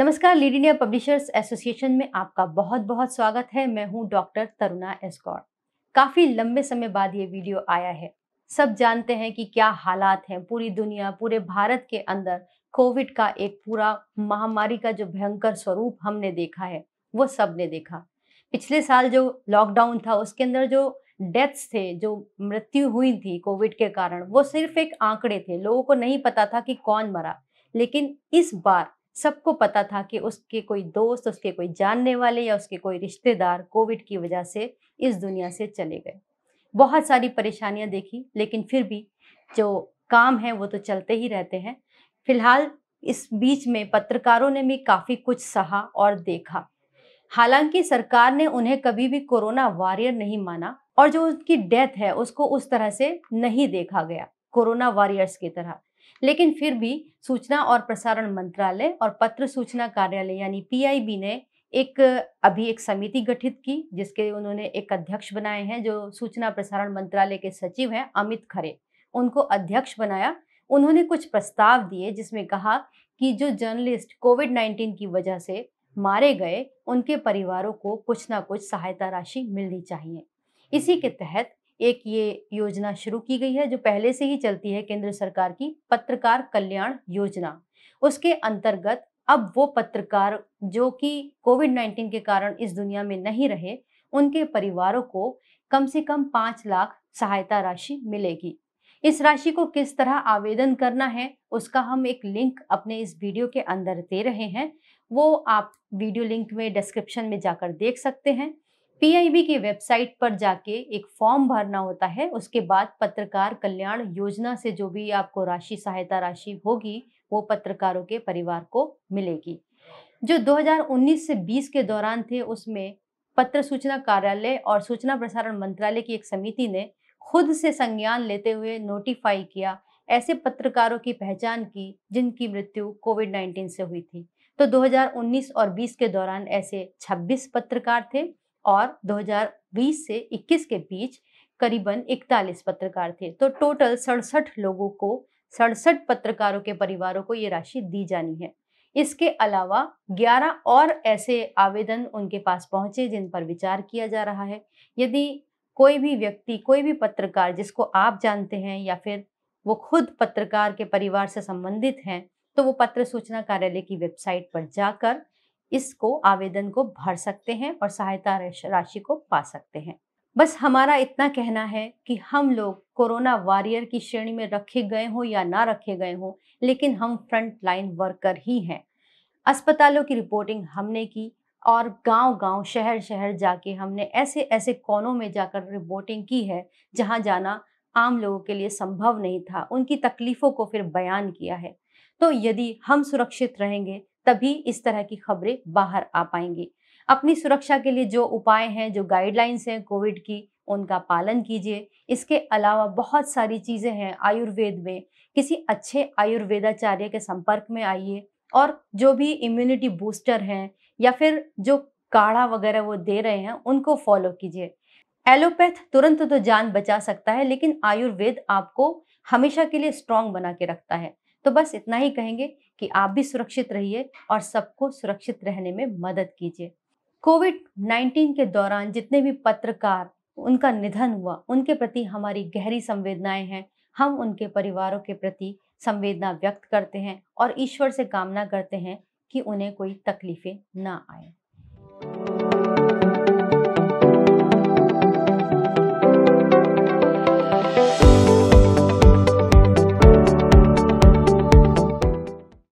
नमस्कार lead India publishers association में आपका बहुत बहुत स्वागत है मैं हूं डॉक्टर तरुणा एस्कॉर काफ़ी लंबे समय बाद ये वीडियो आया है सब जानते हैं कि क्या हालात हैं पूरी दुनिया पूरे भारत के अंदर कोविड का एक पूरा महामारी का जो भयंकर स्वरूप हमने देखा है वो सब ने देखा पिछले साल जो लॉकडाउन था उसके अंदर जो डेथ्स थे जो मृत्यु हुई थी कोविड के कारण वो सिर्फ एक आंकड़े थे लोगों को नहीं पता था कि कौन मरा लेकिन इस बार सबको पता था कि उसके कोई दोस्त उसके कोई जानने वाले या उसके कोई रिश्तेदार कोविड की वजह से इस दुनिया से चले गए बहुत सारी परेशानियां देखी लेकिन फिर भी जो काम है वो तो चलते ही रहते हैं फिलहाल इस बीच में पत्रकारों ने भी काफ़ी कुछ सहा और देखा हालांकि सरकार ने उन्हें कभी भी कोरोना वॉरियर नहीं माना और जो उनकी डेथ है उसको उस तरह से नहीं देखा गया कोरोना वॉरियर्स की तरह लेकिन फिर भी सूचना और प्रसारण मंत्रालय और पत्र सूचना कार्यालय यानी पीआईबी ने एक अभी एक समिति गठित की जिसके उन्होंने एक अध्यक्ष बनाए हैं जो सूचना प्रसारण मंत्रालय के सचिव हैं अमित खरे उनको अध्यक्ष बनाया उन्होंने कुछ प्रस्ताव दिए जिसमें कहा कि जो जर्नलिस्ट कोविड 19 की वजह से मारे गए उनके परिवारों को कुछ ना कुछ सहायता राशि मिलनी चाहिए इसी के तहत एक ये योजना शुरू की गई है जो पहले से ही चलती है केंद्र सरकार की पत्रकार कल्याण योजना उसके अंतर्गत अब वो पत्रकार जो कि कोविड नाइन्टीन के कारण इस दुनिया में नहीं रहे उनके परिवारों को कम से कम पाँच लाख सहायता राशि मिलेगी इस राशि को किस तरह आवेदन करना है उसका हम एक लिंक अपने इस वीडियो के अंदर दे रहे हैं वो आप वीडियो लिंक में डिस्क्रिप्शन में जाकर देख सकते हैं पीआईबी की वेबसाइट पर जाके एक फॉर्म भरना होता है उसके बाद पत्रकार कल्याण योजना से जो भी आपको राशि सहायता राशि होगी वो पत्रकारों के परिवार को मिलेगी जो 2019 से 20 के दौरान थे उसमें पत्र सूचना कार्यालय और सूचना प्रसारण मंत्रालय की एक समिति ने खुद से संज्ञान लेते हुए नोटिफाई किया ऐसे पत्रकारों की पहचान की जिनकी मृत्यु कोविड 19 से हुई थी तो 2019 और 20 के दौरान ऐसे 26 पत्रकार थे और 2020 से 21 के बीच करीबन 41 पत्रकार थे तो टोटल सड़सठ लोगों को सड़सठ पत्रकारों के परिवारों को ये राशि दी जानी है इसके अलावा 11 और ऐसे आवेदन उनके पास पहुंचे जिन पर विचार किया जा रहा है यदि कोई भी व्यक्ति कोई भी पत्रकार जिसको आप जानते हैं या फिर वो खुद पत्रकार के परिवार से संबंधित हैं तो वो पत्र सूचना कार्यालय की वेबसाइट पर जाकर इसको आवेदन को भर सकते हैं और सहायता राशि को पा सकते हैं बस हमारा इतना कहना है कि हम लोग कोरोना वॉरियर की श्रेणी में रखे गए हों या ना रखे गए हों लेकिन हम फ्रंट लाइन वर्कर ही हैं अस्पतालों की रिपोर्टिंग हमने की और गांव-गांव शहर-शहर जाके हमने ऐसे ऐसे कोनों में जाकर रिपोर्टिंग की है जहां जाना आम लोगों के लिए संभव नहीं था उनकी तकलीफ़ों को फिर बयान किया है तो यदि हम सुरक्षित रहेंगे तभी इस तरह की खबरें बाहर आ पाएंगी अपनी सुरक्षा के लिए जो उपाय हैं जो गाइडलाइंस हैं कोविड की उनका पालन कीजिए इसके अलावा बहुत सारी चीज़ें हैं आयुर्वेद में किसी अच्छे आयुर्वेदाचार्य के संपर्क में आइए और जो भी इम्यूनिटी बूस्टर हैं या फिर जो काढ़ा वगैरह वो दे रहे हैं उनको फॉलो कीजिए एलोपैथ तुरंत तो जान बचा सकता है लेकिन आयुर्वेद आपको हमेशा के लिए स्ट्रांग बना के रखता है तो बस इतना ही कहेंगे कि आप भी सुरक्षित रहिए और सबको सुरक्षित रहने में मदद कीजिए कोविड 19 के दौरान जितने भी पत्रकार उनका निधन हुआ उनके प्रति हमारी गहरी संवेदनाएं हैं हम उनके परिवारों के प्रति संवेदना व्यक्त करते हैं और ईश्वर से कामना करते हैं कि उन्हें कोई तकलीफें ना आए